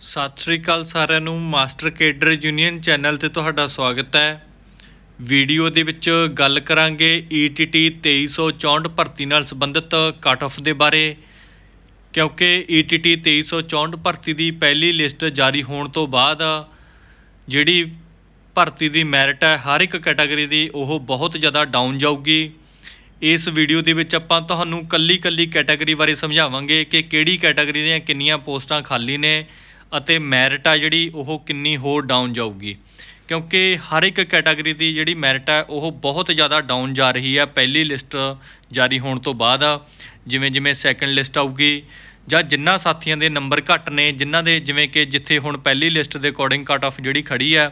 ਸਤਿ ਸ੍ਰੀ ਅਕਾਲ ਸਾਰਿਆਂ ਨੂੰ ਮਾਸਟਰ ਕੇਡਰ ਯੂਨੀਅਨ ਚੈਨਲ ਤੇ ਤੁਹਾਡਾ ਸਵਾਗਤ ਹੈ ਵੀਡੀਓ ਦੇ ਵਿੱਚ ਗੱਲ ਕਰਾਂਗੇ ETT 2364 ਭਰਤੀ ਨਾਲ ਸੰਬੰਧਿਤ ਕੱਟ ਆਫ ਦੇ ਬਾਰੇ ਕਿਉਂਕਿ ETT 2364 ਭਰਤੀ ਦੀ ਪਹਿਲੀ ਲਿਸਟ ਜਾਰੀ ਹੋਣ ਤੋਂ ਬਾਅਦ ਜਿਹੜੀ ਭਰਤੀ ਦੀ ਮੈਰਿਟ ਹੈ ਹਰ ਇੱਕ ਕੈਟਾਗਰੀ ਦੀ ਉਹ ਬਹੁਤ ਜ਼ਿਆਦਾ ਡਾਊਨ ਜਾਊਗੀ ਇਸ ਵੀਡੀਓ ਦੇ ਵਿੱਚ ਆਪਾਂ ਤੁਹਾਨੂੰ ਕੱਲੀ-ਕੱਲੀ ਕੈਟਾਗਰੀ ਬਾਰੇ ਸਮਝਾਵਾਂਗੇ ਕਿ ਕਿਹੜੀ ਕੈਟਾਗਰੀ ਦੀਆਂ ਕਿੰਨੀਆਂ ਪੋਸਟਾਂ ਖਾਲੀ ਨੇ ਅਤੇ ਮੈਰਿਟ ਆ ਜਿਹੜੀ ਉਹ ਕਿੰਨੀ ਹੋਰ ਡਾਊਨ ਜਾਊਗੀ ਕਿਉਂਕਿ ਹਰ ਇੱਕ ਕੈਟਾਗਰੀ ਦੀ ਜਿਹੜੀ ਮੈਰਿਟ ਆ ਉਹ ਬਹੁਤ ਜ਼ਿਆਦਾ ਡਾਊਨ ਜਾ ਰਹੀ ਆ ਪਹਿਲੀ ਲਿਸਟ ਜਾਰੀ ਹੋਣ ਤੋਂ ਬਾਅਦ ਜਿਵੇਂ ਜਿਵੇਂ ਸੈਕੰਡ ਲਿਸਟ ਆਊਗੀ ਜਾਂ ਜਿੰਨਾ ਸਾਥੀਆਂ ਦੇ ਨੰਬਰ ਘੱਟ ਨੇ ਜਿਨ੍ਹਾਂ ਦੇ ਜਿਵੇਂ ਕਿ ਜਿੱਥੇ ਹੁਣ ਪਹਿਲੀ ਲਿਸਟ ਦੇ ਅਕੋਰਡਿੰਗ ਕੱਟ ਆਫ ਜਿਹੜੀ ਖੜੀ ਆ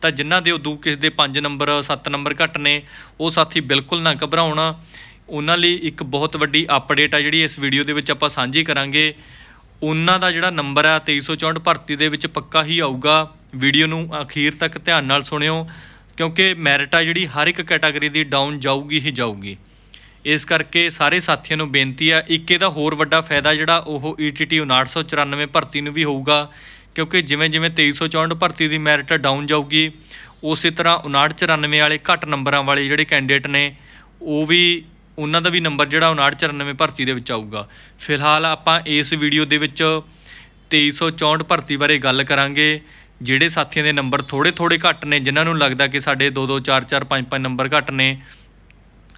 ਤਾਂ ਜਿਨ੍ਹਾਂ ਦੇ ਉਦੋਂ ਕਿਸ ਦੇ 5 ਨੰਬਰ 7 ਨੰਬਰ ਘੱਟ ਨੇ ਉਹ ਸਾਥੀ ਬਿਲਕੁਲ ਨਾ ਘਬਰਾਉਣਾ ਉਹਨਾਂ ਲਈ ਇੱਕ ਬਹੁਤ ਵੱਡੀ ਅਪਡੇਟ ਆ ਜਿਹੜੀ ਇਸ ਵੀਡੀਓ ਦੇ ਵਿੱਚ ਆਪਾਂ ਸਾਂਝੀ ਕਰਾਂਗੇ ਉਹਨਾਂ ਦਾ ਜਿਹੜਾ ਨੰਬਰ ਆ 2364 ਭਰਤੀ ਦੇ ਵਿੱਚ ਪੱਕਾ ਹੀ ਆਊਗਾ ਵੀਡੀਓ ਨੂੰ ਅਖੀਰ ਤੱਕ ਧਿਆਨ ਨਾਲ ਸੁਣਿਓ ਕਿਉਂਕਿ ਮੈਰਿਟ ਆ ਜਿਹੜੀ ਹਰ ਇੱਕ ਕੈਟਾਗਰੀ ਦੀ ਡਾਊਨ ਜਾਊਗੀ ਹੀ ਜਾਊਗੀ ਇਸ ਕਰਕੇ ਸਾਰੇ ਸਾਥੀਆਂ ਨੂੰ ਬੇਨਤੀ ਆ ਇੱਕ ਇਹਦਾ ਹੋਰ ਵੱਡਾ ਫਾਇਦਾ ਜਿਹੜਾ ਉਹ ETT 5994 ਭਰਤੀ ਨੂੰ ਵੀ ਹੋਊਗਾ ਕਿਉਂਕਿ ਜਿਵੇਂ ਜਿਵੇਂ 2364 ਭਰਤੀ ਦੀ ਮੈਰਿਟ ਡਾਊਨ ਜਾਊਗੀ ਉਸੇ ਤਰ੍ਹਾਂ 5994 ਵਾਲੇ ਘੱਟ ਨੰਬਰਾਂ ਵਾਲੇ ਜਿਹੜੇ ਕੈਂਡੀਡੇਟ ਨੇ ਉਹ ਵੀ ਉਹਨਾਂ ਦਾ ਵੀ ਨੰਬਰ ਜਿਹੜਾ 5994 ਭਰਤੀ ਦੇ ਵਿੱਚ ਆਊਗਾ ਫਿਲਹਾਲ ਆਪਾਂ ਇਸ ਵੀਡੀਓ ਦੇ ਵਿੱਚ 2364 ਭਰਤੀ ਬਾਰੇ ਗੱਲ ਕਰਾਂਗੇ ਜਿਹੜੇ ਸਾਥੀਆਂ ਦੇ ਨੰਬਰ ਥੋੜੇ ਥੋੜੇ ਘੱਟ ਨੇ ਜਿਨ੍ਹਾਂ ਨੂੰ ਲੱਗਦਾ ਕਿ ਸਾਡੇ 2 2 4 4 5 5 ਨੰਬਰ ਘੱਟ ਨੇ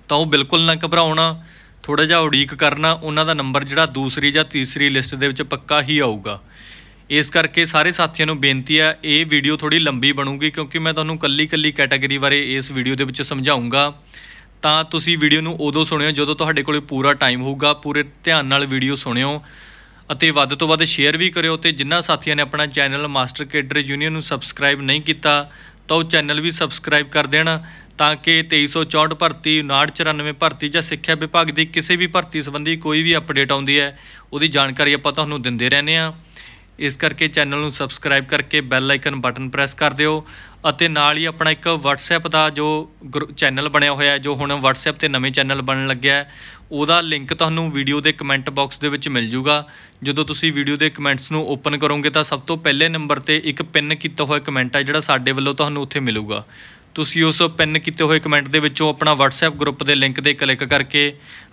ਤਾਂ ਉਹ ਬਿਲਕੁਲ ਨਾ ਘਬਰਾਉਣਾ ਥੋੜਾ ਜਿਹਾ ਉਡੀਕ ਕਰਨਾ ਉਹਨਾਂ ਦਾ ਨੰਬਰ ਜਿਹੜਾ ਦੂਸਰੀ ਜਾਂ ਤੀਸਰੀ ਲਿਸਟ ਦੇ ਵਿੱਚ ਪੱਕਾ ਹੀ ਆਊਗਾ ਇਸ ਕਰਕੇ ਸਾਰੇ ਸਾਥੀਆਂ ਨੂੰ ਬੇਨਤੀ ਹੈ ਇਹ ਵੀਡੀਓ ਥੋੜੀ ਲੰਬੀ ਬਣੂਗੀ ਕਿਉਂਕਿ ਮੈਂ ਤੁਹਾਨੂੰ ਕੱਲੀ ਕੱਲੀ ਕੈਟਾਗਰੀ ਬਾਰੇ ਇਸ ਵੀਡੀਓ ਦੇ ਵਿੱਚ ਸਮਝਾਉਂਗਾ ਤਾਂ ਤੁਸੀਂ ਵੀਡੀਓ ਨੂੰ ਉਦੋਂ ਸੁਣਿਓ ਜਦੋਂ ਤੁਹਾਡੇ ਕੋਲੇ ਪੂਰਾ ਟਾਈਮ ਹੋਊਗਾ ਪੂਰੇ ਧਿਆਨ ਨਾਲ ਵੀਡੀਓ ਸੁਣਿਓ ਅਤੇ ਵੱਧ ਤੋਂ ਵੱਧ ਸ਼ੇਅਰ ਵੀ ਕਰਿਓ ਤੇ ਜਿੰਨਾ ਸਾਥੀਆਂ ਨੇ ਆਪਣਾ ਚੈਨਲ ਮਾਸਟਰ ਕੇਡਰ ਯੂਨੀਅਨ ਨੂੰ ਸਬਸਕ੍ਰਾਈਬ ਨਹੀਂ ਕੀਤਾ ਤਾਂ ਉਹ ਚੈਨਲ ਵੀ ਸਬਸਕ੍ਰਾਈਬ ਕਰ ਦੇਣ ਤਾਂ ਕਿ 2364 ਭਰਤੀ 5994 ਭਰਤੀ ਜਾਂ ਸਿੱਖਿਆ ਵਿਭਾਗ ਦੀ ਕਿਸੇ ਵੀ ਭਰਤੀ ਸੰਬੰਧੀ ਕੋਈ ਵੀ ਅਪਡੇਟ ਆਉਂਦੀ ਹੈ ਉਹਦੀ ਜਾਣਕਾਰੀ ਆਪਾਂ ਤੁਹਾਨੂੰ ਦਿੰਦੇ ਰਹਿੰਦੇ ਆਂ ਇਸ ਕਰਕੇ ਚੈਨਲ ਨੂੰ ਸਬਸਕ੍ਰਾਈਬ ਕਰਕੇ ਬੈਲ ਆਈਕਨ ਬਟਨ ਪ੍ਰੈਸ ਕਰ ਦਿਓ ਅਤੇ ਨਾਲ ਹੀ ਆਪਣਾ ਇੱਕ WhatsApp ਦਾ ਜੋ ਚੈਨਲ ਬਣਿਆ ਹੋਇਆ ਹੈ ਜੋ ਹੁਣ WhatsApp ਤੇ ਨਵੇਂ ਚੈਨਲ ਬਣਨ ਲੱਗਿਆ ਹੈ ਉਹਦਾ ਲਿੰਕ ਤੁਹਾਨੂੰ ਵੀਡੀਓ ਦੇ ਕਮੈਂਟ ਬਾਕਸ ਦੇ ਵਿੱਚ ਮਿਲ ਜੂਗਾ ਜਦੋਂ ਤੁਸੀਂ ਵੀਡੀਓ ਦੇ ਕਮੈਂਟਸ ਨੂੰ ਓਪਨ ਕਰੋਗੇ ਤਾਂ ਸਭ ਤੋਂ ਪਹਿਲੇ ਨੰਬਰ ਤੇ ਇੱਕ ਪਿੰਨ ਕੀਤਾ ਹੋਇਆ ਕਮੈਂਟ ਹੈ ਜਿਹੜਾ ਸਾਡੇ ਵੱਲੋਂ ਤੁਹਾਨੂੰ ਉੱਥੇ ਮਿਲੂਗਾ ਤੁਸੀਂ ਉਸ ਪਿੰਨ ਕੀਤੇ ਹੋਏ ਕਮੈਂਟ ਦੇ ਵਿੱਚੋਂ ਆਪਣਾ WhatsApp ਗਰੁੱਪ ਦੇ ਲਿੰਕ ਦੇ ਕਲਿੱਕ ਕਰਕੇ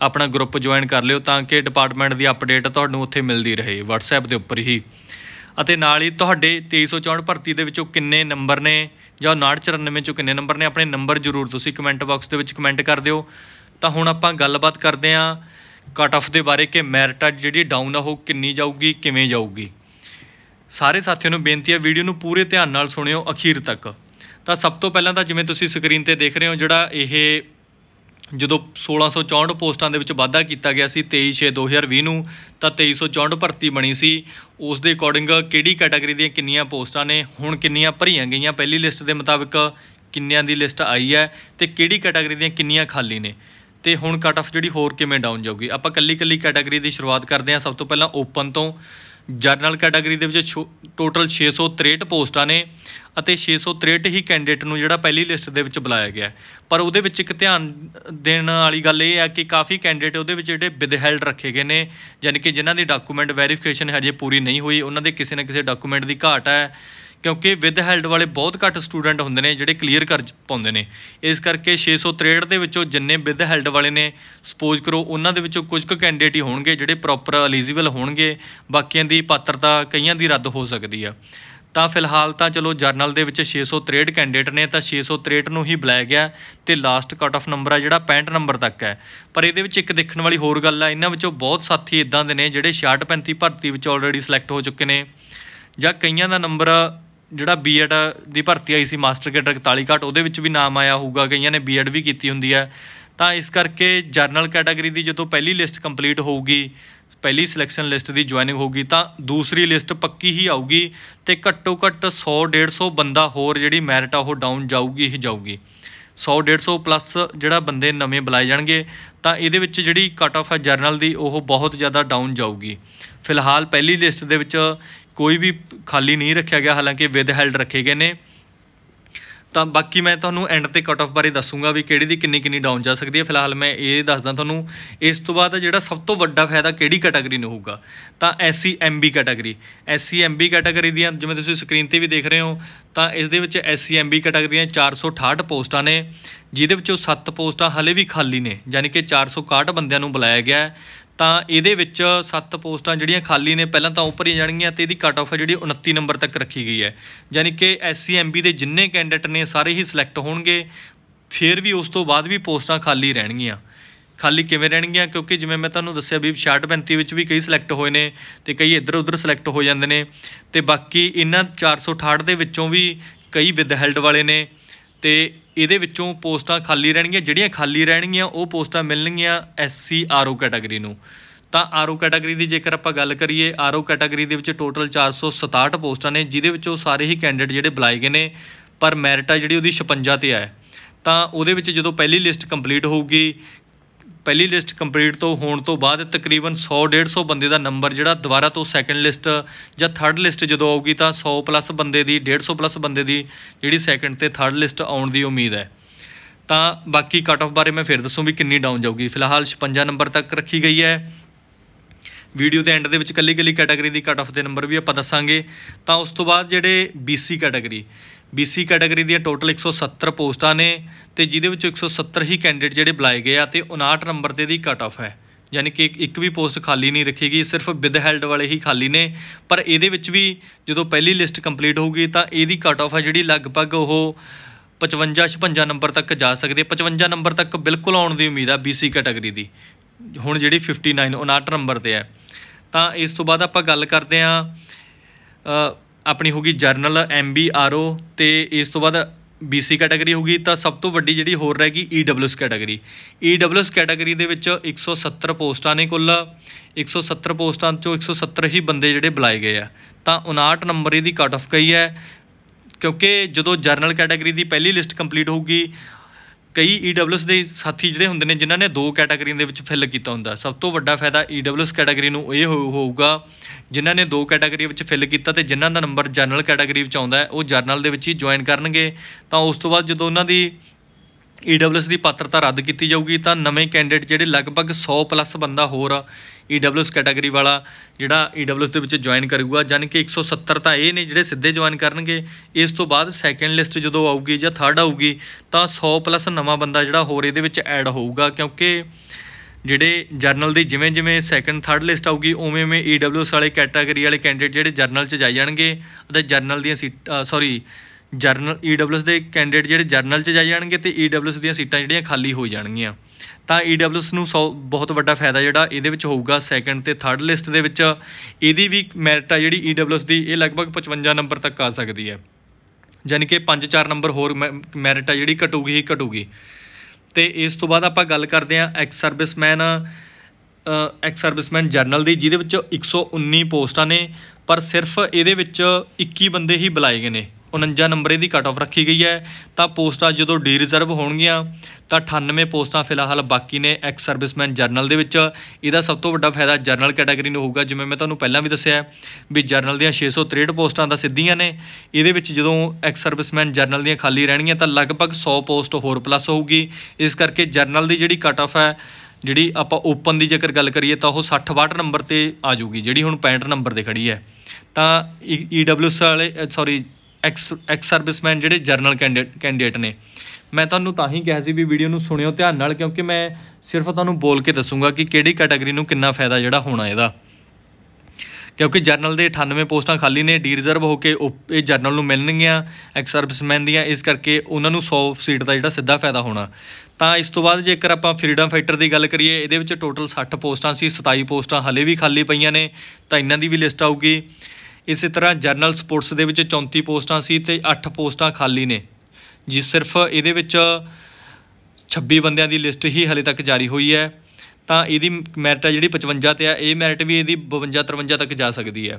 ਆਪਣਾ ਗਰੁੱਪ ਜੁਆਇਨ ਕਰ ਲਿਓ ਤਾਂ ਕਿ ਡਿਪਾਰਟਮੈਂਟ ਦੀ ਅਪਡੇਟ ਤੁਹਾਨੂੰ ਉੱਥੇ ਮਿਲਦੀ ਰਹੇ WhatsApp ਦੇ ਉੱਪਰ ਹੀ ਅਤੇ ਨਾਲ ਹੀ ਤੁਹਾਡੇ 2364 ਭਰਤੀ ਦੇ ਵਿੱਚੋਂ ਕਿੰਨੇ ਨੰਬਰ ਨੇ ਜਾਂ 994 ਚੋਂ ਕਿੰਨੇ ਨੰਬਰ ਨੇ ਆਪਣੇ ਨੰਬਰ ਜ਼ਰੂਰ ਤੁਸੀਂ ਕਮੈਂਟ ਬਾਕਸ ਦੇ ਵਿੱਚ ਕਮੈਂਟ ਕਰ ਦਿਓ ਤਾਂ ਹੁਣ ਆਪਾਂ ਗੱਲਬਾਤ ਕਰਦੇ ਆਂ ਕਟ ਆਫ ਦੇ ਬਾਰੇ ਕਿ ਮੈਰਿਟ ਜਿਹੜੀ ਡਾਊਨ ਆ ਉਹ ਕਿੰਨੀ ਜਾਊਗੀ ਕਿਵੇਂ ਜਾਊਗੀ ਸਾਰੇ ਸਾਥੀਆਂ ਨੂੰ ਬੇਨਤੀ ਹੈ ਵੀਡੀਓ ਨੂੰ ਪੂਰੇ ਧਿਆਨ ਨਾਲ ਸੁਣਿਓ ਅਖੀਰ ਤੱਕ ਤਾਂ ਸਭ ਤੋਂ ਪਹਿਲਾਂ ਤਾਂ ਜਿਵੇਂ ਤੁਸੀਂ ਸਕਰੀਨ ਤੇ ਦੇਖ ਰਹੇ ਹੋ ਜਿਹੜਾ ਇਹ ਜਦੋਂ 1664 ਪੋਸਟਾਂ ਦੇ ਵਿੱਚ ਵਾਧਾ ਕੀਤਾ ਗਿਆ ਸੀ 23/6/2020 ਨੂੰ ਤਾਂ 2364 ਭਰਤੀ ਬਣੀ ਸੀ ਉਸ ਦੇ ਅਕੋਰਡਿੰਗ ਕਿਹੜੀ ਕੈਟਾਗਰੀ ਦੀਆਂ ਕਿੰਨੀਆਂ ਪੋਸਟਾਂ ਨੇ ਹੁਣ ਕਿੰਨੀਆਂ ਭਰੀਆਂ ਗਈਆਂ ਪਹਿਲੀ ਲਿਸਟ ਦੇ ਮੁਤਾਬਕ ਕਿੰਨਿਆਂ ਦੀ ਲਿਸਟ ਆਈ ਹੈ ਤੇ ਕਿਹੜੀ ਕੈਟਾਗਰੀ ਦੀਆਂ ਕਿੰਨੀਆਂ ਖਾਲੀ ਨੇ ਤੇ ਹੁਣ ਕੱਟ ਆਫ ਜਿਹੜੀ ਹੋਰ ਕਿਵੇਂ ਡਾਊਨ ਜਾਊਗੀ ਆਪਾਂ ਕੱਲੀ ਕੱਲੀ ਕੈਟਾਗਰੀ ਦੀ ਸ਼ੁਰੂਆਤ ਕਰਦੇ ਹਾਂ ਸਭ ਤੋਂ ਪਹਿਲਾਂ ਓਪਨ ਤੋਂ ਜਨਰਲ ਕੈਟਾਗਰੀ ਦੇ ਵਿੱਚ ਟੋਟਲ 663 ਪੋਸਟਾਂ ਨੇ ਅਤੇ 663 ਹੀ ਕੈਂਡੀਡੇਟ ਨੂੰ ਜਿਹੜਾ ਪਹਿਲੀ ਲਿਸਟ ਦੇ ਵਿੱਚ ਬੁਲਾਇਆ ਗਿਆ ਪਰ ਉਹਦੇ ਵਿੱਚ ਇੱਕ ਧਿਆਨ ਦੇਣ ਵਾਲੀ ਗੱਲ ਇਹ ਹੈ ਕਿ ਕਾਫੀ ਕੈਂਡੀਡੇਟ ਉਹਦੇ ਵਿੱਚ ਜਿਹੜੇ ਵਿਦਹੈਲਡ ਰੱਖੇ ਗਏ ਨੇ ਯਾਨੀ ਕਿ ਜਿਨ੍ਹਾਂ ਦੀ ਡਾਕੂਮੈਂਟ ਵੈਰੀਫਿਕੇਸ਼ਨ ਹਜੇ ਪੂਰੀ ਨਹੀਂ ਹੋਈ ਉਹਨਾਂ ਦੇ ਕਿਸੇ ਨਾ ਕਿਸੇ ਡਾਕੂਮੈਂਟ ਦੀ ਘਾਟ ਹੈ ਕਿਉਂਕਿ ਵਿਦ ਹੈਲਡ ਵਾਲੇ ਬਹੁਤ ਘੱਟ ਸਟੂਡੈਂਟ ਹੁੰਦੇ ਨੇ ਜਿਹੜੇ ਕਲੀਅਰ ਕਰ ਪਾਉਂਦੇ ਨੇ ਇਸ ਕਰਕੇ 663 ਦੇ ਵਿੱਚੋਂ ਜਿੰਨੇ ਵਿਦ ਹੈਲਡ ਵਾਲੇ ਨੇ ਸਪੋਜ਼ ਕਰੋ ਉਹਨਾਂ ਦੇ ਵਿੱਚੋਂ ਕੁਝ ਕੁ ਕੈਂਡੀਡੇਟ ਹੀ ਹੋਣਗੇ ਜਿਹੜੇ ਪ੍ਰੋਪਰ ਐਲੀਜੀਬਲ ਹੋਣਗੇ ਬਾਕੀਆਂ ਦੀ ਪਾਤਰਤਾ ਕਈਆਂ ਦੀ ਰੱਦ ਹੋ ਸਕਦੀ ਆ ਤਾਂ ਫਿਲਹਾਲ ਤਾਂ ਚਲੋ ਜਰਨਲ ਦੇ ਵਿੱਚ 663 ਕੈਂਡੀਡੇਟ ਨੇ ਤਾਂ 663 ਨੂੰ ਹੀ ਬੁਲਾਇਆ ਗਿਆ ਤੇ ਲਾਸਟ ਕੱਟ ਆਫ ਨੰਬਰ ਆ ਜਿਹੜਾ 65 ਨੰਬਰ ਤੱਕ ਹੈ ਪਰ ਇਹਦੇ ਵਿੱਚ ਇੱਕ ਦੇਖਣ ਵਾਲੀ ਹੋਰ ਗੱਲ ਆ ਇਹਨਾਂ ਵਿੱਚੋਂ ਬਹੁਤ ਸਾਥੀ ਇਦਾਂ ਦੇ ਨੇ ਜਿਹੜੇ 65 ਭਰਤੀ ਵਿੱਚ ਆਲਰੇਡੀ ਸਿਲੈਕਟ ਹੋ ਚੁੱਕੇ ਨੇ ਜਾਂ ਕਈਆਂ ਦਾ ਨੰਬਰ ਜਿਹੜਾ ਬੀਐਡ ਦੀ ਭਰਤੀ ਆਈ ਸੀ ਮਾਸਟਰ ਕੈਡਰ 41 ਘਟ ਉਹਦੇ ਵਿੱਚ ਵੀ ਨਾਮ ਆਇਆ ਹੋਊਗਾ ਕਈਆਂ ਨੇ ਬੀਐਡ ਵੀ ਕੀਤੀ ਹੁੰਦੀ ਹੈ ਤਾਂ ਇਸ ਕਰਕੇ ਜਰਨਲ ਕੈਟਾਗਰੀ ਦੀ ਜਦੋਂ ਪਹਿਲੀ ਲਿਸਟ ਕੰਪਲੀਟ ਹੋਊਗੀ ਪਹਿਲੀ ਸਿਲੈਕਸ਼ਨ ਲਿਸਟ ਦੀ ਜੁਆਇਨਿੰਗ ਹੋਊਗੀ ਤਾਂ ਦੂਸਰੀ ਲਿਸਟ ਪੱਕੀ ਹੀ ਆਊਗੀ ਤੇ ਘੱਟੋ ਘੱਟ 100 150 ਬੰਦਾ ਹੋਰ ਜਿਹੜੀ ਮੈਰਿਟ ਆ ਉਹ ਡਾਊਨ ਜਾਊਗੀ ਹੀ ਜਾਊਗੀ 100 150 ਪਲੱਸ ਜਿਹੜਾ ਬੰਦੇ ਨਵੇਂ ਬੁਲਾਏ ਜਾਣਗੇ ਤਾਂ ਇਹਦੇ ਵਿੱਚ ਜਿਹੜੀ ਕਟ ਆਫ ਹੈ ਜਰਨਲ ਦੀ ਉਹ ਬਹੁਤ ਜ਼ਿਆਦਾ ਡਾਊਨ ਜਾਊਗੀ ਫਿਲਹਾਲ ਪਹਿਲੀ ਲਿਸਟ ਦੇ ਵਿੱਚ ਕੋਈ ਵੀ ਖਾਲੀ ਨਹੀਂ ਰੱਖਿਆ ਗਿਆ ਹਾਲਾਂਕਿ ਵਿਦ ਹੈਲਡ ਰੱਖੇ ਗਏ ਨੇ ਤਾਂ ਬਾਕੀ ਮੈਂ ਤੁਹਾਨੂੰ ਐਂਡ ਤੇ ਕਟ ਆਫ ਬਾਰੇ ਦੱਸੂਗਾ ਵੀ ਕਿਹੜੀ ਦੀ ਕਿੰਨੀ ਕਿੰਨੀ ਡਾਊਨ ਜਾ ਸਕਦੀ ਹੈ ਫਿਲਹਾਲ ਮੈਂ ਇਹ ਦੱਸਦਾ ਤੁਹਾਨੂੰ ਇਸ ਤੋਂ ਬਾਅਦ ਜਿਹੜਾ ਸਭ ਤੋਂ ਵੱਡਾ ਫਾਇਦਾ ਕਿਹੜੀ ਕੈਟਾਗਰੀ ਨੂੰ ਹੋਊਗਾ ਤਾਂ SC MB category SC MB category ਦੀਆਂ ਜਿਵੇਂ ਤੁਸੀਂ ਸਕਰੀਨ ਤੇ ਵੀ ਦੇਖ ਰਹੇ ਹੋ ਤਾਂ ਇਸ ਦੇ ਵਿੱਚ ਐਸਸੀ ਐਮਬੀ ਕੈਟਾਗਰੀ ਦੀਆਂ 468 ਪੋਸਟਾਂ ਨੇ ਜਿਹਦੇ ਵਿੱਚੋਂ 7 ਪੋਸਟਾਂ ਹਲੇ ਵੀ ਖਾਲੀ ਨੇ ਯਾਨੀ ਕਿ 461 ਬੰਦਿਆਂ ਨੂੰ ਬੁਲਾਇਆ ਗਿਆ ਤਾਂ ਇਹਦੇ ਵਿੱਚ ਸੱਤ ਪੋਸਟਾਂ ਜਿਹੜੀਆਂ ਖਾਲੀ ਨੇ ਪਹਿਲਾਂ ਤਾਂ ਉੱਪਰ ਹੀ ਜਾਣਗੀਆਂ ਤੇ ਇਹਦੀ ਕੱਟ ਆਫ ਹੈ ਜਿਹੜੀ 29 ਨੰਬਰ ਤੱਕ ਰੱਖੀ ਗਈ ਹੈ ਯਾਨੀ ਕਿ ਐਸਸੀ ਐਮਬੀ ਦੇ ਜਿੰਨੇ ਕੈਂਡੀਡੇਟ ਨੇ ਸਾਰੇ ਹੀ ਸਿਲੈਕਟ ਹੋਣਗੇ ਫਿਰ ਵੀ ਉਸ ਤੋਂ ਬਾਅਦ ਵੀ ਪੋਸਟਾਂ ਖਾਲੀ ਰਹਿਣਗੀਆਂ ਖਾਲੀ ਕਿਵੇਂ ਰਹਿਣਗੀਆਂ ਕਿਉਂਕਿ ਜਿਵੇਂ ਮੈਂ ਤੁਹਾਨੂੰ ਦੱਸਿਆ ਵੀ 66 35 ਵਿੱਚ ਵੀ ਕਈ ਸਿਲੈਕਟ ਹੋਏ ਨੇ ਤੇ ਕਈ ਇੱਧਰ ਉੱਧਰ ਸਿਲੈਕਟ ਹੋ ਜਾਂਦੇ ਨੇ ਤੇ ਬਾਕੀ ਇਹਨਾਂ 468 ਦੇ ਵਿੱਚੋਂ ਵੀ ਕਈ ਵਿਦਹੈਲਡ ਵਾਲੇ ਨੇ ਤੇ ਇਹਦੇ ਵਿੱਚੋਂ ਪੋਸਟਾਂ ਖਾਲੀ ਰਹਿਣਗੀਆਂ ਜਿਹੜੀਆਂ ਖਾਲੀ ਰਹਿਣਗੀਆਂ ਉਹ ਪੋਸਟਾਂ ਮਿਲਣਗੀਆਂ ਐਸਸੀ ਆਰਓ ਕੈਟਾਗਰੀ ਨੂੰ ਤਾਂ ਆਰਓ ਕੈਟਾਗਰੀ ਦੀ ਜੇਕਰ ਆਪਾਂ ਗੱਲ ਕਰੀਏ ਆਰਓ ਕੈਟਾਗਰੀ ਦੇ ਵਿੱਚ ਟੋਟਲ 467 ਪੋਸਟਾਂ ਨੇ ਜਿਹਦੇ ਵਿੱਚੋਂ ਸਾਰੇ ਹੀ ਕੈਂਡੀਡੇਟ ਜਿਹੜੇ ਬੁਲਾਏ ਗਏ ਨੇ ਪਰ ਮੈਰਿਟ ਆ ਜਿਹੜੀ ਉਹਦੀ 56 ਤੇ ਆ ਤਾਂ ਉਹਦੇ ਵਿੱਚ ਜਦੋਂ ਪਹਿਲੀ ਲਿਸਟ ਕੰਪਲੀਟ ਹੋਊਗੀ ਪਹਿਲੀ ਲਿਸਟ ਕੰਪਲੀਟ ਤੋਂ ਹੋਣ ਤੋਂ ਬਾਅਦ ਤਕਰੀਬਨ 100 150 ਬੰਦੇ ਦਾ ਨੰਬਰ ਜਿਹੜਾ ਦੁਬਾਰਾ ਤੋਂ ਸੈਕੰਡ ਲਿਸਟ ਜਾਂ ਥਰਡ ਲਿਸਟ ਜਦੋਂ ਆਊਗੀ ਤਾਂ 100 ਪਲੱਸ ਬੰਦੇ ਦੀ 150 ਪਲੱਸ ਬੰਦੇ ਦੀ ਜਿਹੜੀ ਸੈਕੰਡ ਤੇ ਥਰਡ ਲਿਸਟ ਆਉਣ ਦੀ ਉਮੀਦ ਹੈ ਤਾਂ ਬਾਕੀ ਕੱਟ ਆਫ ਬਾਰੇ ਮੈਂ ਫਿਰ ਦੱਸੂ ਵੀ ਕਿੰਨੀ ਡਾਊਨ ਜਾਊਗੀ ਫਿਲਹਾਲ 56 ਨੰਬਰ ਤੱਕ ਰੱਖੀ ਗਈ ਹੈ ਵੀਡੀਓ ਦੇ ਐਂਡ ਦੇ ਵਿੱਚ ਕੱਲੀ ਕੱਲੀ ਕੈਟਾਗਰੀ ਦੀ ਕੱਟ ਆਫ ਦੇ ਨੰਬਰ ਵੀ ਆਪਾਂ ਦੱਸਾਂਗੇ ਤਾਂ ਉਸ ਤੋਂ ਬਾਅਦ ਜਿਹੜੇ BC ਕੈਟਾਗਰੀ BC ਕੈਟਾਗਰੀ ਦੀਆਂ ਟੋਟਲ 170 ਪੋਸਟਾਂ ਨੇ ਤੇ ਜਿਹਦੇ ਵਿੱਚ 170 ਹੀ ਕੈਂਡੀਡੇਟ ਜਿਹੜੇ ਬੁਲਾਏ ਗਏ ਆ ਤੇ 59 ਨੰਬਰ ਤੇ ਦੀ ਕਟ ਆਫ ਹੈ ਯਾਨੀ ਕਿ ਇੱਕ ਵੀ ਪੋਸਟ ਖਾਲੀ ਨਹੀਂ ਰੱਖੀ ਗਈ ਸਿਰਫ ਵਿਦ ਹੈਲਡ ਵਾਲੇ ਹੀ ਖਾਲੀ ਨੇ ਪਰ ਇਹਦੇ ਵਿੱਚ ਵੀ ਜਦੋਂ ਪਹਿਲੀ ਲਿਸਟ ਕੰਪਲੀਟ ਹੋਊਗੀ ਤਾਂ ਇਹਦੀ ਕਟ ਆਫ ਹੈ ਜਿਹੜੀ ਲਗਭਗ ਉਹ 55 56 ਨੰਬਰ ਤੱਕ ਜਾ ਸਕਦੇ 55 ਨੰਬਰ ਤੱਕ ਬਿਲਕੁਲ ਆਉਣ ਦੀ ਉਮੀਦ ਆ BC ਕੈਟਾਗਰੀ ਦੀ ਹੁਣ ਜਿਹੜੀ 59 59 ਨੰਬਰ ਤੇ ਹੈ ਤਾਂ ਇਸ ਤੋਂ ਬਾਅਦ ਆਪਾਂ ਗੱਲ ਕਰਦੇ ਆ ਆਪਣੀ ਹੋਗੀ general M B R O ਤੇ ਇਸ ਤੋਂ ਬਾਅਦ ਬੀਸੀ ਕੈਟਾਗਰੀ ਹੋਗੀ ਤਾਂ ਸਭ ਤੋਂ ਵੱਡੀ ਜਿਹੜੀ ਹੋਰ ਰਹਿ ਗਈ EWS ਕੈਟਾਗਰੀ EWS ਕੈਟਾਗਰੀ ਦੇ ਵਿੱਚ 170 ਪੋਸਟਾਂ ਨੇ ਕੁੱਲ 170 ਪੋਸਟਾਂ ਚੋਂ 170 ਹੀ ਬੰਦੇ ਜਿਹੜੇ ਬੁਲਾਏ ਗਏ ਆ ਤਾਂ 59 ਨੰਬਰ ਇਹਦੀ ਕਟ ਆਫ ਗਈ ਹੈ ਕਿਉਂਕਿ ਜਦੋਂ ਜਰਨਲ ਕੈਟਾਗਰੀ ਦੀ ਪਹਿਲੀ ਲਿਸਟ ਕੰਪਲੀਟ ਹੋਊਗੀ ਕਈ EWS ਦੇ ਸਾਥੀ ਜਿਹੜੇ ਹੁੰਦੇ ਨੇ ਜਿਨ੍ਹਾਂ ਨੇ ਦੋ ਕੈਟਾਗਰੀਆਂ ਦੇ ਵਿੱਚ ਫਿਲ ਕੀਤਾ ਹੁੰਦਾ ਸਭ ਤੋਂ ਵੱਡਾ ਫਾਇਦਾ EWS ਕੈਟਾਗਰੀ ਨੂੰ ਇਹ ਹੋਊਗਾ ਜਿਨ੍ਹਾਂ ਨੇ ਦੋ ਕੈਟਾਗਰੀ ਵਿੱਚ ਫਿਲ ਕੀਤਾ ਤੇ ਜਿਨ੍ਹਾਂ ਦਾ ਨੰਬਰ ਜਨਰਲ ਕੈਟਾਗਰੀ ਵਿੱਚ ਆਉਂਦਾ ਉਹ ਜਰਨਲ ਦੇ ਵਿੱਚ ਹੀ ਜੁਆਇਨ ਕਰਨਗੇ ਤਾਂ ਉਸ ਤੋਂ ਬਾਅਦ ਜਦੋਂ ਉਹਨਾਂ ਦੀ EWS ਦੀ ਪਾਤਰਤਾ ਰੱਦ ਕੀਤੀ ਜਾਊਗੀ ਤਾਂ ਨਵੇਂ ਕੈਂਡੀਡੇਟ ਜਿਹੜੇ ਲਗਭਗ 100 ਪਲੱਸ ਬੰਦਾ ਹੋਰ ਈਡਬਲਯੂਐਸ e ਕੈਟਾਗਰੀ ਵਾਲਾ ਜਿਹੜਾ ਈਡਬਲਯੂਐਸ e ਦੇ ਵਿੱਚ ਜੁਆਇਨ ਕਰੂਗਾ ਜਨ ਕਿ 170 ਤਾਂ ਇਹ ਨੇ ਜਿਹੜੇ ਸਿੱਧੇ ਜੁਆਇਨ ਕਰਨਗੇ ਇਸ ਤੋਂ ਬਾਅਦ ਸੈਕੰਡ ਲਿਸਟ ਜਦੋਂ ਆਊਗੀ ਜਾਂ ਥਰਡ ਆਊਗੀ ਤਾਂ 100 ਪਲੱਸ ਨਵਾਂ ਬੰਦਾ ਜਿਹੜਾ ਹੋਰ ਇਹਦੇ ਵਿੱਚ ਐਡ ਹੋਊਗਾ ਕਿਉਂਕਿ ਜਿਹੜੇ ਜਰਨਲ ਦੀ ਜਿਵੇਂ ਜਿਵੇਂ ਸੈਕੰਡ ਥਰਡ ਲਿਸਟ ਆਊਗੀ ਉਵੇਂ ਉਵੇਂ ਈਡਬਲਯੂਐਸ e ਵਾਲੇ ਕੈਟਾਗਰੀ ਵਾਲੇ ਕੈਂਡੀਡੇਟ ਜਿਹੜੇ ਜਰਨਲ 'ਚ ਜਾਈ ਜਾਣਗੇ ਅਤੇ ਜਰਨਲ ਦੀਆਂ ਸੀਟਾਂ ਸੌਰੀ ਜਰਨਲ ਈਡਬਲਯੂਐਸ ਦੇ ਕੈਂਡੀਡੇਟ ਜਿਹੜੇ ਜਰਨਲ 'ਚ ਜਾਈ ਜਾਣਗੇ ਤੇ ਈਡਬਲਯੂਐਸ ਦੀਆਂ ਸੀਟਾਂ ਜਿਹੜੀਆਂ ਖਾਲੀ ਹੋ ਜਾਣਗੀਆਂ ਤਾਂ EWS ਨੂੰ ਬਹੁਤ ਵੱਡਾ ਫਾਇਦਾ ਜਿਹੜਾ ਇਹਦੇ ਵਿੱਚ ਹੋਊਗਾ ਸੈਕੰਡ ਤੇ ਥਰਡ ਲਿਸਟ ਦੇ ਵਿੱਚ ਇਹਦੀ ਵੀ ਮੈਰਿਟ ਆ ਜਿਹੜੀ EWS ਦੀ ਇਹ ਲਗਭਗ 55 ਨੰਬਰ ਤੱਕ ਆ ਸਕਦੀ ਹੈ ਯਾਨੀ ਕਿ 5-4 ਨੰਬਰ ਹੋਰ ਮੈਰਿਟ ਆ ਜਿਹੜੀ ਘਟੂਗੀ ਹੀ ਘਟੂਗੀ ਤੇ ਇਸ ਤੋਂ ਬਾਅਦ ਆਪਾਂ ਗੱਲ ਕਰਦੇ ਹਾਂ ex serviceman ex serviceman general ਦੀ ਜਿਹਦੇ ਵਿੱਚ 119 ਪੋਸਟਾਂ ਨੇ ਪਰ ਸਿਰਫ ਇਹਦੇ ਵਿੱਚ 21 ਬੰਦੇ ਹੀ ਬੁਲਾਏ ਗਏ ਨੇ 49 ਨੰਬਰ ਦੀ ਕਟ ਆਫ ਰੱਖੀ ਗਈ ਹੈ ਤਾਂ ਪੋਸਟਾਂ ਜਦੋਂ ਡੀ ਰਿਜ਼ਰਵ ਹੋਣਗੀਆਂ ਤਾਂ 98 ਪੋਸਟਾਂ ਫਿਲਹਾਲ ਬਾਕੀ ਨੇ ਐਕਸ ਸਰਵਿਸਮੈਨ ਜਰਨਲ ਦੇ ਵਿੱਚ ਇਹਦਾ ਸਭ ਤੋਂ ਵੱਡਾ ਫਾਇਦਾ ਜਰਨਲ ਕੈਟਾਗਰੀ ਨੂੰ ਹੋਊਗਾ ਜਿਵੇਂ ਮੈਂ ਤੁਹਾਨੂੰ ਪਹਿਲਾਂ ਵੀ ਦੱਸਿਆ ਵੀ ਜਰਨਲ ਦੀਆਂ 663 ਪੋਸਟਾਂ ਤਾਂ ਸਿੱਧੀਆਂ ਨੇ ਇਹਦੇ ਵਿੱਚ ਜਦੋਂ ਐਕਸ ਸਰਵਿਸਮੈਨ ਜਰਨਲ ਦੀਆਂ ਖਾਲੀ ਰਹਿਣਗੀਆਂ ਤਾਂ ਲਗਭਗ 100 ਪੋਸਟ ਹੋਰ ਪਲੱਸ ਹੋਊਗੀ ਇਸ ਕਰਕੇ ਜਰਨਲ ਦੀ ਜਿਹੜੀ ਕਟ ਆਫ ਹੈ ਜਿਹੜੀ ਆਪਾਂ ਓਪਨ ਦੀ ਜੇਕਰ ਗੱਲ ਕਰੀਏ ਤਾਂ ਉਹ 60 62 ਨੰਬਰ ਤੇ ਆ ਜਾਊਗੀ ਜਿਹੜੀ ਹੁਣ 65 ਨੰਬਰ ਤੇ ਖੜੀ ਹੈ ਤਾਂ ਈਡਬਲਯੂਐਸ e- ਵਾਲੇ ਸੌਰੀ ਐਕਸ ਐਕਸ ਸਰਵਿਸਮੈਨ ਜਿਹੜੇ ਜਰਨਲ ਕੈਂਡੀਡੇਟ ਨੇ ਮੈਂ ਤੁਹਾਨੂੰ ਤਾਂ ਹੀ ਕਿਹਾ ਸੀ ਵੀ ਵੀਡੀਓ ਨੂੰ ਸੁਣਿਓ ਧਿਆਨ ਨਾਲ ਕਿਉਂਕਿ ਮੈਂ ਸਿਰਫ ਤੁਹਾਨੂੰ ਬੋਲ ਕੇ ਦੱਸੂਗਾ ਕਿ ਕਿਹੜੀ ਕੈਟਾਗਰੀ ਨੂੰ ਕਿੰਨਾ ਫਾਇਦਾ ਜਿਹੜਾ ਹੋਣਾ ਇਹਦਾ ਕਿਉਂਕਿ ਜਰਨਲ ਦੇ 98 ਪੋਸਟਾਂ ਖਾਲੀ ਨੇ ਡੀ ਰਿਜ਼ਰਵ ਹੋ ਕੇ ਇਹ ਜਰਨਲ ਨੂੰ ਮਿਲਣਗੀਆਂ ਐਕਸ ਸਰਵਿਸਮੈਨ ਦੀਆਂ ਇਸ ਕਰਕੇ ਉਹਨਾਂ ਨੂੰ 100 ਸੀਟ ਦਾ ਜਿਹੜਾ ਸਿੱਧਾ ਫਾਇਦਾ ਹੋਣਾ ਤਾਂ ਇਸ ਤੋਂ ਬਾਅਦ ਜੇਕਰ ਆਪਾਂ ਫਰੀडम ਫਾਈਟਰ ਦੀ ਗੱਲ ਕਰੀਏ ਇਹਦੇ ਵਿੱਚ ਟੋਟਲ 60 ਪੋਸਟਾਂ ਸੀ 27 ਪੋਸਟਾਂ ਹਲੇ ਵੀ ਖਾਲੀ ਪਈਆਂ ਨੇ ਤਾਂ ਇਹਨਾਂ ਦੀ ਵੀ ਲਿਸਟ ਆਊਗੀ ਇਸੇ ਤਰ੍ਹਾਂ ਜਨਰਲ ਸਪੋਰਟਸ ਦੇ ਵਿੱਚ 34 ਪੋਸਟਾਂ ਸੀ ਤੇ 8 ਪੋਸਟਾਂ ਖਾਲੀ ਨੇ ਜੀ ਸਿਰਫ ਇਹਦੇ ਵਿੱਚ 26 ਬੰਦਿਆਂ ਦੀ ਲਿਸਟ ਹੀ ਹਲੇ ਤੱਕ ਜਾਰੀ ਹੋਈ ਹੈ ਤਾਂ ਇਹਦੀ ਮੈਰਿਟ ਹੈ ਜਿਹੜੀ 55 ਤੇ ਆ ਇਹ ਮੈਰਿਟ ਵੀ ਇਹਦੀ 52 53 ਤੱਕ ਜਾ ਸਕਦੀ ਹੈ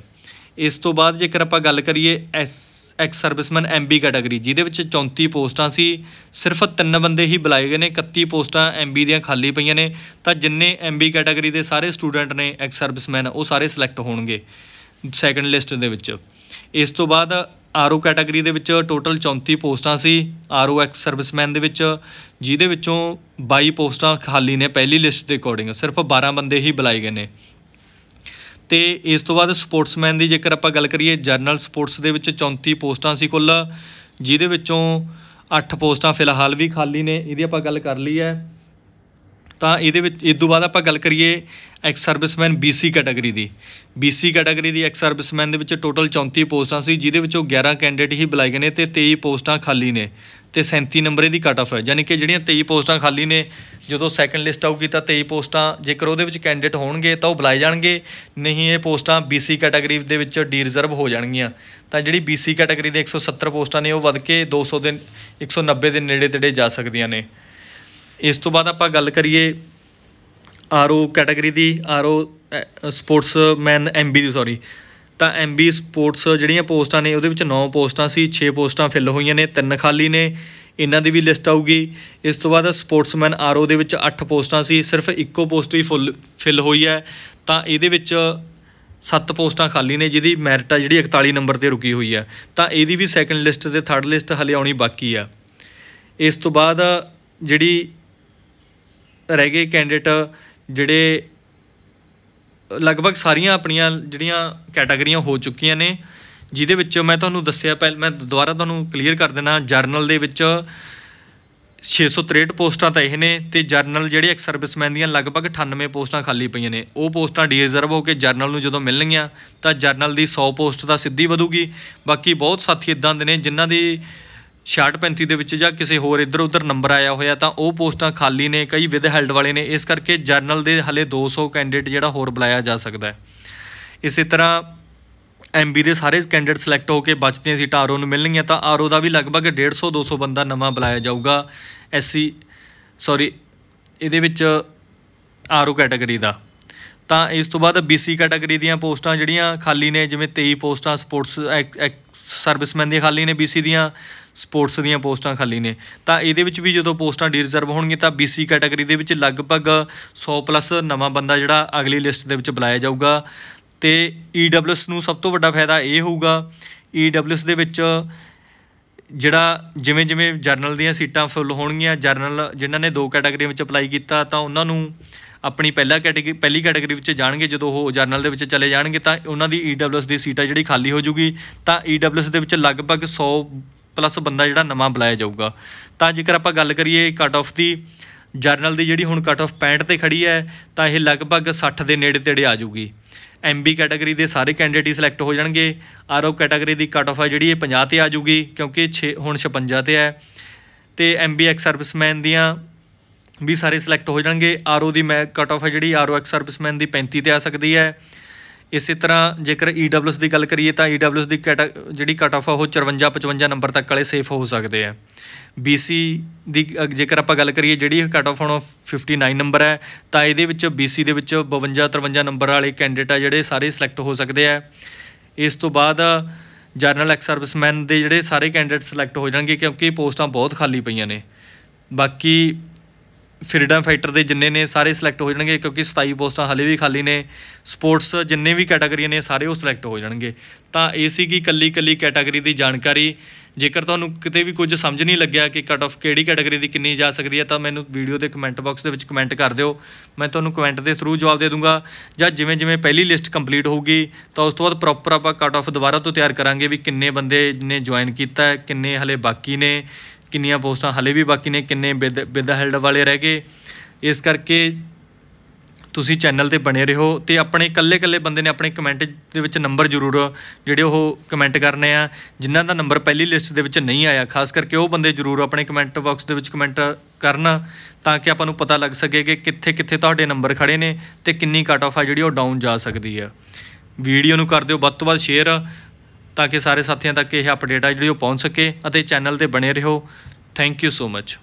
ਇਸ ਤੋਂ ਬਾਅਦ ਜੇਕਰ ਆਪਾਂ ਗੱਲ ਕਰੀਏ ਐਸ ਐਕਸ ਸਰਵਿਸਮੈਨ ਐਮਬੀ ਕੈਟਾਗਰੀ ਜਿਹਦੇ ਵਿੱਚ 34 ਪੋਸਟਾਂ ਸੀ ਸਿਰਫ ਤਿੰਨ ਬੰਦੇ ਹੀ ਬੁਲਾਏ ਗਏ ਨੇ 31 ਪੋਸਟਾਂ ਐਮਬੀ ਦੀਆਂ ਖਾਲੀ ਪਈਆਂ ਨੇ ਤਾਂ ਜਿੰਨੇ ਐਮਬੀ ਕੈਟਾਗਰੀ ਦੇ ਸਾਰੇ ਸਟੂਡੈਂਟ ਨੇ ਐਕਸ ਸਰਵਿਸਮੈਨ ਉਹ ਸਾਰੇ ਸਿਲੈਕਟ ਹੋਣਗੇ ਸੈਕੰਡ ਲਿਸਟ ਦੇ ਵਿੱਚ ਇਸ ਤੋਂ ਬਾਅਦ ਆਰਓ ਕੈਟਾਗਰੀ ਦੇ ਵਿੱਚ ਟੋਟਲ 34 ਪੋਸਟਾਂ ਸੀ ਆਰਓ ਐਕਸ ਸਰਵਿਸਮੈਨ ਦੇ ਵਿੱਚ ਜਿਹਦੇ ਵਿੱਚੋਂ 22 ਪੋਸਟਾਂ ਖਾਲੀ ਨੇ ਪਹਿਲੀ ਲਿਸਟ ਦੇ ਅਕੋਰਡਿੰਗ ਸਿਰਫ 12 ਬੰਦੇ ਹੀ ਬੁਲਾਏ ਗਏ ਨੇ ਤੇ ਇਸ ਤੋਂ ਬਾਅਦ ਸਪੋਰਟਸਮੈਨ ਦੀ ਜੇਕਰ ਆਪਾਂ ਗੱਲ ਕਰੀਏ ਜਰਨਲ ਸਪੋਰਟਸ ਦੇ ਵਿੱਚ 34 ਪੋਸਟਾਂ ਸੀ ਕੁੱਲ ਜਿਹਦੇ ਵਿੱਚੋਂ 8 ਪੋਸਟਾਂ ਫਿਲਹਾਲ ਵੀ ਖਾਲੀ ਨੇ ਇਹਦੀ ਆਪਾਂ ਗੱਲ ਕਰ ਲਈ ਹੈ ਤਾਂ ਇਹਦੇ ਵਿੱਚ ਇਸ ਤੋਂ ਬਾਅਦ ਆਪਾਂ ਗੱਲ ਕਰੀਏ ਐਕਸ ਸਰਵਿਸਮੈਨ BC ਕੈਟਾਗਰੀ ਦੀ BC ਕੈਟਾਗਰੀ ਦੀ ਐਕਸ ਸਰਵਿਸਮੈਨ ਦੇ ਵਿੱਚ ਟੋਟਲ 34 ਪੋਸਟਾਂ ਸੀ ਜਿਹਦੇ ਵਿੱਚੋਂ 11 ਕੈਂਡੀਡੇਟ ਹੀ ਬੁਲਾਏ ਗਏ ਨੇ ਤੇ 23 ਪੋਸਟਾਂ ਖਾਲੀ ਨੇ ਤੇ 37 ਨੰਬਰੇ ਦੀ ਕਟ ਆਫ ਹੈ ਯਾਨੀ ਕਿ ਜਿਹੜੀਆਂ 23 ਪੋਸਟਾਂ ਖਾਲੀ ਨੇ ਜਦੋਂ ਸੈਕੰਡ ਲਿਸਟ ਆਊਗੀ ਤਾਂ 23 ਪੋਸਟਾਂ ਜੇਕਰ ਉਹਦੇ ਵਿੱਚ ਕੈਂਡੀਡੇਟ ਹੋਣਗੇ ਤਾਂ ਉਹ ਬੁਲਾਏ ਜਾਣਗੇ ਨਹੀਂ ਇਹ ਪੋਸਟਾਂ BC ਕੈਟਾਗਰੀ ਦੇ ਵਿੱਚ ਡੀ ਰਿਜ਼ਰਵ ਹੋ ਜਾਣਗੀਆਂ ਤਾਂ ਜਿਹੜੀ BC ਕੈਟਾਗਰੀ ਦੇ 170 ਪੋਸਟਾਂ ਨੇ ਉਹ ਵੱਧ ਕੇ 200 ਦੇ 190 ਦੇ ਨੇੜੇ ਤੇੜੇ ਜਾ ਸਕਦੀਆਂ ਨੇ ਇਸ ਤੋਂ ਬਾਅਦ ਆਪਾਂ ਗੱਲ ਕਰੀਏ ਆਰਓ ਕੈਟਾਗਰੀ ਦੀ ਆਰਓ ਸਪੋਰਟਸਮੈਨ ਐਮਬੀ ਦੀ ਸੌਰੀ ਤਾਂ ਐਮਬੀ ਸਪੋਰਟਸ ਜਿਹੜੀਆਂ ਪੋਸਟਾਂ ਨੇ ਉਹਦੇ ਵਿੱਚ 9 ਪੋਸਟਾਂ ਸੀ 6 ਪੋਸਟਾਂ ਫਿਲ ਹੋਈਆਂ ਨੇ ਤਿੰਨ ਖਾਲੀ ਨੇ ਇਹਨਾਂ ਦੀ ਵੀ ਲਿਸਟ ਆਊਗੀ ਇਸ ਤੋਂ ਬਾਅਦ ਸਪੋਰਟਸਮੈਨ ਆਰਓ ਦੇ ਵਿੱਚ 8 ਪੋਸਟਾਂ ਸੀ ਸਿਰਫ ਇੱਕੋ ਪੋਸਟ ਹੀ ਫੁੱਲ ਫਿਲ ਹੋਈ ਹੈ ਤਾਂ ਇਹਦੇ ਵਿੱਚ 7 ਪੋਸਟਾਂ ਖਾਲੀ ਨੇ ਜਿਹਦੀ ਮੈਰਿਟ ਆ ਜਿਹੜੀ 41 ਨੰਬਰ ਤੇ ਰੁਕੀ ਹੋਈ ਹੈ ਤਾਂ ਇਹਦੀ ਵੀ ਸੈਕੰਡ ਲਿਸਟ ਤੇ ਥਰਡ ਲਿਸਟ ਹਲੇ ਆਉਣੀ ਬਾਕੀ ਆ ਇਸ ਤੋਂ ਬਾਅਦ ਜਿਹੜੀ ਰਹਿ ਗਏ ਕੈਂਡੀਡੇਟ ਜਿਹੜੇ ਲਗਭਗ ਸਾਰੀਆਂ ਆਪਣੀਆਂ ਜਿਹੜੀਆਂ ਕੈਟਾਗਰੀਆਂ ਹੋ ਚੁੱਕੀਆਂ ਨੇ ਜਿਹਦੇ ਵਿੱਚ ਮੈਂ ਤੁਹਾਨੂੰ ਦੱਸਿਆ ਪਹਿਲ ਮੈਂ ਦੁਬਾਰਾ ਤੁਹਾਨੂੰ ਕਲੀਅਰ ਕਰ ਦੇਣਾ ਜਰਨਲ ਦੇ ਵਿੱਚ 663 ਪੋਸਟਾਂ ਤਾਂ ਇਹ ਨੇ ਤੇ ਜਰਨਲ ਜਿਹੜੇ ਇੱਕ ਸਰਵਿਸਮੈਨ ਦੀਆਂ ਲਗਭਗ 98 ਪੋਸਟਾਂ ਖਾਲੀ ਪਈਆਂ ਨੇ ਉਹ ਪੋਸਟਾਂ ਡੀਜ਼ਰਵ ਹੋ ਕੇ ਜਰਨਲ ਨੂੰ ਜਦੋਂ ਮਿਲਣਗੀਆਂ ਤਾਂ ਜਰਨਲ ਦੀ 100 ਪੋਸਟ ਤਾਂ ਸਿੱਧੀ ਵਧੂਗੀ ਬਾਕੀ ਬਹੁਤ ਸਾਥੀ ਇਦਾਂ ਦੇ ਨੇ ਜਿਨ੍ਹਾਂ ਦੀ ਸ਼ਾਰਟ 35 ਦੇ ਵਿੱਚ ਜਾਂ ਕਿਸੇ ਹੋਰ ਇੱਧਰ ਉੱਧਰ ਨੰਬਰ ਆਇਆ ਹੋਇਆ ਤਾਂ ਉਹ ਪੋਸਟਾਂ ਖਾਲੀ ਨੇ ਕਈ ਵਿਦ ਹੈਲਡ ਵਾਲੇ ਨੇ ਇਸ ਕਰਕੇ ਜਰਨਲ ਦੇ ਹਲੇ 200 ਕੈਂਡੀਡੇਟ ਜਿਹੜਾ ਹੋਰ ਬੁਲਾਇਆ ਜਾ ਸਕਦਾ ਹੈ ਇਸੇ ਤਰ੍ਹਾਂ ਐਮਬੀ ਦੇ ਸਾਰੇ ਕੈਂਡੀਡੇਟ ਸਿਲੈਕਟ ਹੋ ਕੇ ਬਚਦੇ ਸੀ ਟਾਰੋ ਨੂੰ ਮਿਲਣਗੇ ਤਾਂ ਆਰਓ ਦਾ ਵੀ ਲਗਭਗ 150 200 ਬੰਦਾ ਨਵਾਂ ਬੁਲਾਇਆ ਜਾਊਗਾ ਐਸਸੀ ਸੌਰੀ ਇਹਦੇ ਵਿੱਚ ਆਰਓ ਕੈਟਾਗਰੀ ਦਾ ਤਾਂ ਇਸ ਤੋਂ ਬਾਅਦ ਬੀਸੀ ਕੈਟਾਗਰੀ ਦੀਆਂ ਪੋਸਟਾਂ ਜਿਹੜੀਆਂ ਖਾਲੀ ਨੇ ਜਿਵੇਂ 23 ਪੋਸਟਾਂ ਸਪੋਰਟਸ ਸਰਵਿਸਮੈਨ ਦੀਆਂ ਖਾਲੀ ਨੇ ਬੀਸੀ ਦੀਆਂ ਸਪੋਰਟਸ ਦੀਆਂ ਪੋਸਟਾਂ ਖਾਲੀ ਨੇ ਤਾਂ ਇਹਦੇ ਵਿੱਚ ਵੀ ਜਦੋਂ ਪੋਸਟਾਂ ਡੀਰਿਜ਼ਰਵ ਹੋਣਗੀਆਂ ਤਾਂ BC ਕੈਟਾਗਰੀ ਦੇ ਵਿੱਚ ਲਗਭਗ 100 ਪਲੱਸ ਨਵਾਂ ਬੰਦਾ ਜਿਹੜਾ ਅਗਲੀ ਲਿਸਟ ਦੇ ਵਿੱਚ ਬੁਲਾਇਆ ਜਾਊਗਾ ਤੇ EWS ਨੂੰ ਸਭ ਤੋਂ ਵੱਡਾ ਫਾਇਦਾ ਇਹ ਹੋਊਗਾ EWS ਦੇ ਵਿੱਚ ਜਿਹੜਾ ਜਿਵੇਂ ਜਿਵੇਂ ਜਰਨਲ ਦੀਆਂ ਸੀਟਾਂ ਫੁੱਲ ਹੋਣਗੀਆਂ ਜਰਨਲ ਜਿਨ੍ਹਾਂ ਨੇ ਦੋ ਕੈਟਾਗਰੀ ਵਿੱਚ ਅਪਲਾਈ ਕੀਤਾ ਤਾਂ ਉਹਨਾਂ ਨੂੰ ਆਪਣੀ ਪਹਿਲਾ ਕੈਟਾਗਰੀ ਪਹਿਲੀ ਕੈਟਾਗਰੀ ਵਿੱਚ ਜਾਣਗੇ ਜਦੋਂ ਉਹ ਜਰਨਲ ਦੇ ਵਿੱਚ ਚਲੇ ਜਾਣਗੇ ਤਾਂ ਉਹਨਾਂ ਦੀ EWS ਦੀ ਸੀਟਾਂ ਜਿਹੜੀ ਖਾਲੀ ਹੋ ਜੂਗੀ ਤਾਂ EWS ਦੇ ਵਿੱਚ ਲਗਭਗ 100 ਪਲੱਸ ਬੰਦਾ ਜਿਹੜਾ ਨਵਾਂ ਬੁਲਾਇਆ ਜਾਊਗਾ ਤਾਂ ਜੇਕਰ ਆਪਾਂ ਗੱਲ ਕਰੀਏ ਕੱਟ ਆਫ ਦੀ ਜਰਨਲ ਦੀ ਜਿਹੜੀ ਹੁਣ ਕੱਟ ਆਫ 65 ਤੇ ਖੜੀ ਹੈ ਤਾਂ ਇਹ ਲਗਭਗ 60 ਦੇ ਨੇੜੇ ਤੇੜੇ ਆ ਜਾਊਗੀ ਐਮਬੀ ਕੈਟਾਗਰੀ ਦੇ ਸਾਰੇ ਕੈਂਡੀਡੇਟ ਸਿਲੈਕਟ ਹੋ ਜਾਣਗੇ ਆਰਓ ਕੈਟਾਗਰੀ ਦੀ ਕੱਟ ਆਫ ਹੈ ਜਿਹੜੀ ਇਹ 50 ਤੇ ਆ ਜਾਊਗੀ ਕਿਉਂਕਿ 6 ਹੁਣ 56 ਤੇ ਹੈ ਤੇ ਐਮਬੀ ਐਕਸ ਸਰਵਿਸਮੈਨ ਦੀਆਂ ਵੀ ਸਾਰੇ ਸਿਲੈਕਟ ਹੋ ਜਾਣਗੇ ਆਰਓ ਦੀ ਮੈਂ ਕੱਟ ਆਫ ਹੈ ਜਿਹੜੀ ਆਰਓ ਐਕਸ ਸਰਵਿਸਮੈਨ ਦੀ 35 ਤੇ ਆ ਸਕਦੀ ਹੈ ਇਸੇ ਤਰ੍ਹਾਂ ਜੇਕਰ EWS ਦੀ ਗੱਲ ਕਰੀਏ ਤਾਂ EWS ਦੀ ਜਿਹੜੀ ਕਟ ਆਫ ਆ ਉਹ 54 55 ਨੰਬਰ ਤੱਕ ਵਾਲੇ ਸੇਫ ਹੋ ਸਕਦੇ ਆ BC ਦੀ ਜੇਕਰ ਆਪਾਂ ਗੱਲ ਕਰੀਏ ਜਿਹੜੀ ਕਟ ਆਫ ਹੁਣ 59 ਨੰਬਰ ਹੈ ਤਾਂ ਇਹਦੇ ਵਿੱਚ BC ਦੇ ਵਿੱਚ 52 53 ਨੰਬਰ ਵਾਲੇ ਕੈਂਡੀਡੇਟ ਆ ਜਿਹੜੇ ਸਾਰੇ ਸਿਲੈਕਟ ਹੋ ਸਕਦੇ ਆ ਇਸ ਤੋਂ ਬਾਅਦ ਜਰਨਲ ਐਕਸ ਸਰਵਿਸਮੈਨ ਦੇ ਜਿਹੜੇ ਸਾਰੇ ਕੈਂਡੀਡੇਟ ਸਿਲੈਕਟ ਹੋ ਜਾਣਗੇ ਕਿਉਂਕਿ ਪੋਸਟਾਂ ਬਹੁਤ ਖਾਲੀ ਪਈਆਂ ਨੇ ਬਾਕੀ ਫਰੀडम ਫਾਈਟਰ ਦੇ ਜਿੰਨੇ ਨੇ ਸਾਰੇ ਸਿਲੈਕਟ ਹੋ ਜਾਣਗੇ ਕਿਉਂਕਿ 27 ਪੋਸਟਾਂ ਹਲੇ ਵੀ ਖਾਲੀ ਨੇ ਸਪੋਰਟਸ ਜਿੰਨੇ ਵੀ ਕੈਟਾਗਰੀਆਂ ਨੇ ਸਾਰੇ ਉਹ ਸਿਲੈਕਟ ਹੋ ਜਾਣਗੇ ਤਾਂ ਇਹ ਸੀ ਕਿ ਕੱਲੀ ਕੱਲੀ ਕੈਟਾਗਰੀ ਦੀ ਜਾਣਕਾਰੀ ਜੇਕਰ ਤੁਹਾਨੂੰ ਕਿਤੇ ਵੀ ਕੁਝ ਸਮਝ ਨਹੀਂ ਲੱਗਿਆ ਕਿ ਕਟ ਆਫ ਕਿਹੜੀ ਕੈਟਾਗਰੀ ਦੀ ਕਿੰਨੀ ਜਾ ਸਕਦੀ ਹੈ ਤਾਂ ਮੈਨੂੰ ਵੀਡੀਓ ਦੇ ਕਮੈਂਟ ਬਾਕਸ ਦੇ ਵਿੱਚ ਕਮੈਂਟ ਕਰ ਦਿਓ ਮੈਂ ਤੁਹਾਨੂੰ ਕਮੈਂਟ ਦੇ ਥਰੂ ਜਵਾਬ ਦੇ ਦੂੰਗਾ ਜਾਂ ਜਿਵੇਂ ਜਿਵੇਂ ਪਹਿਲੀ ਲਿਸਟ ਕੰਪਲੀਟ ਹੋਊਗੀ ਤਾਂ ਉਸ ਤੋਂ ਬਾਅਦ ਪ੍ਰੋਪਰ ਆਪਾਂ ਕਟ ਆਫ ਦੁਬਾਰਾ ਤੋਂ ਤਿਆਰ ਕਰਾਂਗੇ ਵੀ ਕਿੰਨੇ ਬੰਦੇ ਨੇ ਜੁਆਇਨ ਕੀਤਾ ਹੈ ਕਿੰਨੇ ਹਲੇ ਬਾਕੀ ਨੇ ਕਿੰਨੀਆਂ ਪੋਸਟਾਂ ਹਲੇ ਵੀ ਬਾਕੀ ਨੇ ਕਿੰਨੇ ਬਿੱਦ ਹੈਲਡ ਵਾਲੇ ਰਹਿ ਗਏ ਇਸ ਕਰਕੇ ਤੁਸੀਂ ਚੈਨਲ ਤੇ ਬਣੇ ਰਹੋ ਤੇ ਆਪਣੇ ਕੱਲੇ-ਕੱਲੇ ਬੰਦੇ ਨੇ ਆਪਣੇ ਕਮੈਂਟ ਦੇ ਵਿੱਚ ਨੰਬਰ ਜ਼ਰੂਰ ਜਿਹੜੇ ਉਹ ਕਮੈਂਟ ਕਰਨੇ ਆ ਜਿਨ੍ਹਾਂ ਦਾ ਨੰਬਰ ਪਹਿਲੀ ਲਿਸਟ ਦੇ ਵਿੱਚ ਨਹੀਂ ਆਇਆ ਖਾਸ ਕਰਕੇ ਉਹ ਬੰਦੇ ਜ਼ਰੂਰ ਆਪਣੇ ਕਮੈਂਟ ਬਾਕਸ ਦੇ ਵਿੱਚ ਕਮੈਂਟ ਕਰਨ ਤਾਂ ਕਿ ਆਪਾਂ ਨੂੰ ਪਤਾ ਲੱਗ ਸਕੇ ਕਿ ਕਿੱਥੇ-ਕਿੱਥੇ ਤੁਹਾਡੇ ਨੰਬਰ ਖੜੇ ਨੇ ਤੇ ਕਿੰਨੀ ਕਟ ਆਫ ਆ ਜਿਹੜੀ ਉਹ ਡਾਊਨ ਜਾ ਸਕਦੀ ਆ ਵੀਡੀਓ ਨੂੰ ਕਰ ਦਿਓ ਵੱਧ ਤੋਂ ਵੱਧ ਸ਼ੇਅਰ ਤਾਂ ਕਿ ਸਾਰੇ ਸਾਥੀਆਂ ਤੱਕ ਇਹ ਅਪਡੇਟ ਆ ਜਿਹੜੀ ਉਹ ਪਹੁੰਚ ਸਕੇ ਅਤੇ ਚੈਨਲ ਤੇ ਬਣੇ ਰਹੋ ਥੈਂਕ ਯੂ ਸੋ ਮਚ